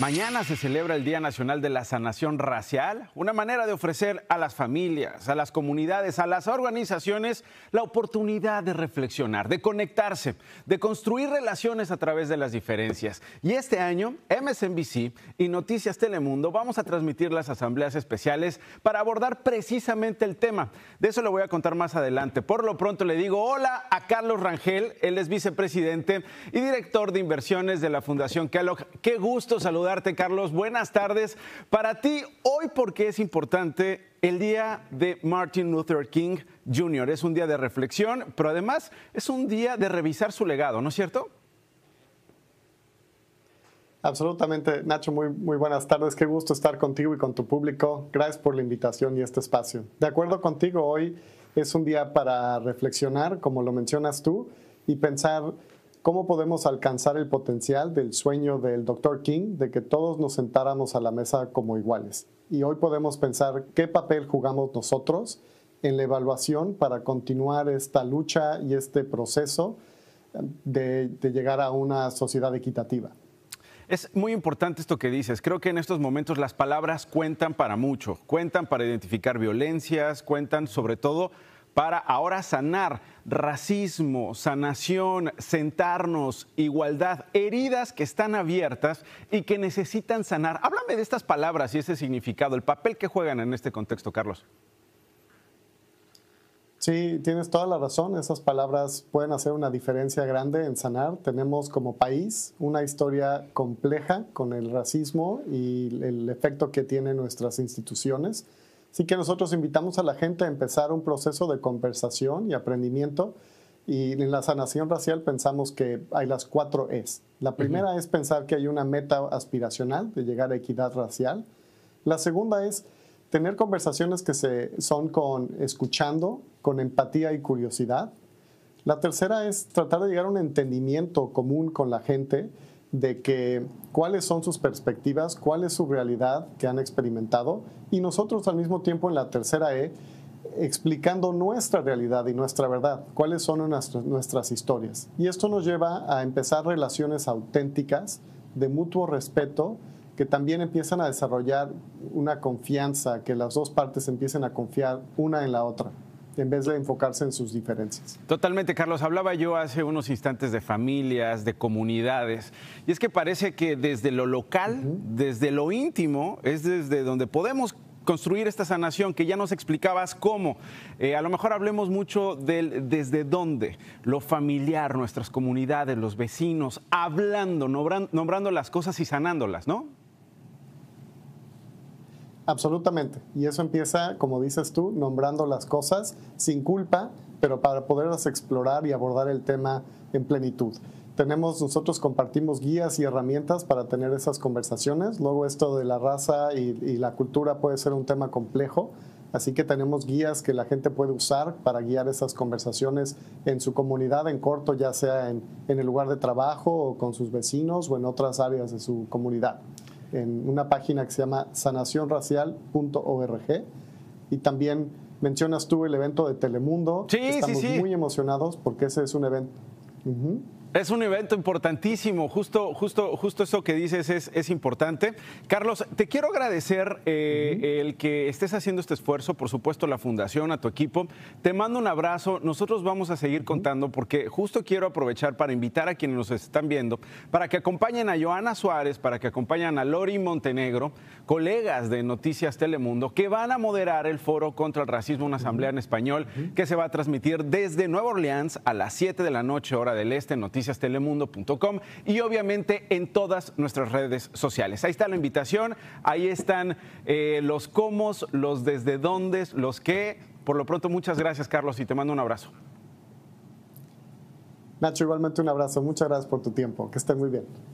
Mañana se celebra el Día Nacional de la Sanación Racial, una manera de ofrecer a las familias, a las comunidades, a las organizaciones la oportunidad de reflexionar, de conectarse, de construir relaciones a través de las diferencias. Y este año, MSNBC y Noticias Telemundo vamos a transmitir las asambleas especiales para abordar precisamente el tema. De eso lo voy a contar más adelante. Por lo pronto le digo hola a Carlos Rangel, él es vicepresidente y director de inversiones de la Fundación Kellogg. Qué gusto saludar saludarte, Carlos. Buenas tardes. Para ti, hoy, porque es importante el día de Martin Luther King Jr.? Es un día de reflexión, pero además es un día de revisar su legado, ¿no es cierto? Absolutamente, Nacho, muy, muy buenas tardes. Qué gusto estar contigo y con tu público. Gracias por la invitación y este espacio. De acuerdo contigo, hoy es un día para reflexionar, como lo mencionas tú, y pensar ¿Cómo podemos alcanzar el potencial del sueño del Dr. King de que todos nos sentáramos a la mesa como iguales? Y hoy podemos pensar qué papel jugamos nosotros en la evaluación para continuar esta lucha y este proceso em, de, de llegar a una sociedad equitativa. Es muy importante esto que dices. Creo que en estos momentos las palabras cuentan para mucho, cuentan para identificar violencias, cuentan sobre todo para ahora sanar racismo, sanación, sentarnos, igualdad, heridas que están abiertas y que necesitan sanar. Háblame de estas palabras y ese significado, el papel que juegan en este contexto, Carlos. Sí, tienes toda la razón. Esas palabras pueden hacer una diferencia grande en sanar. Tenemos como país una historia compleja con el racismo y el efecto que tienen nuestras instituciones Así que nosotros invitamos a la gente a empezar un proceso de conversación y aprendimiento. Y en la sanación racial pensamos que hay las cuatro es. La primera es pensar que hay una meta aspiracional de llegar a equidad racial. La segunda es tener conversaciones que se, son con escuchando, con empatía y curiosidad. La tercera es tratar de llegar a un entendimiento común con la gente de que cuáles son sus perspectivas, cuál es su realidad que han experimentado y nosotros al mismo tiempo en la tercera E explicando nuestra realidad y nuestra verdad, cuáles son nuestras historias. Y esto nos lleva a empezar relaciones auténticas de mutuo respeto que también empiezan a desarrollar una confianza, que las dos partes empiecen a confiar una en la otra en vez de enfocarse en sus diferencias. Totalmente, Carlos. Hablaba yo hace unos instantes de familias, de comunidades, y es que parece que desde lo local, desde lo íntimo, es desde donde podemos construir esta sanación que ya nos explicabas cómo. Eh, a lo mejor hablemos mucho del desde dónde, lo familiar, nuestras comunidades, los vecinos, hablando, nombrando las cosas y sanándolas, ¿no? Absolutamente. Y eso empieza, como dices tú, nombrando las cosas sin culpa, pero para poderlas explorar y abordar el tema en plenitud. Tenemos, nosotros compartimos guías y herramientas para tener esas conversaciones. Luego esto de la raza y, la cultura puede ser un tema complejo, Así que tenemos guías que la gente puede usar para guiar esas conversaciones en su comunidad en corto, ya sea en, el lugar de trabajo o con sus vecinos o en otras áreas de su comunidad en una página que se llama sanacionracial.org y también mencionas tú el evento de Telemundo. Sí, Estamos muy emocionados porque ese es un evento. Es un evento importantísimo, justo, justo, justo eso que dices es, importante. Carlos, te quiero agradecer eh, el que estés haciendo este esfuerzo, por supuesto, la fundación, a tu equipo. Te mando un abrazo. Nosotros vamos a seguir contando porque justo quiero aprovechar para invitar a quienes nos están viendo para que acompañen a Joana Suárez, para que acompañen a Lori Montenegro, colegas de Noticias Telemundo, que van a moderar el foro contra el racismo, una asamblea en español que se va a transmitir desde Nueva Orleans a las 7 de la noche, hora del este, Noticias telemundo.com y obviamente en todas nuestras redes sociales. Ahí está la invitación, ahí están eh, los cómo, los desde dónde, los qué. Por lo pronto, muchas gracias, Carlos, y te mando un abrazo. Nacho, igualmente un abrazo. Muchas gracias por tu tiempo. Que estén muy bien.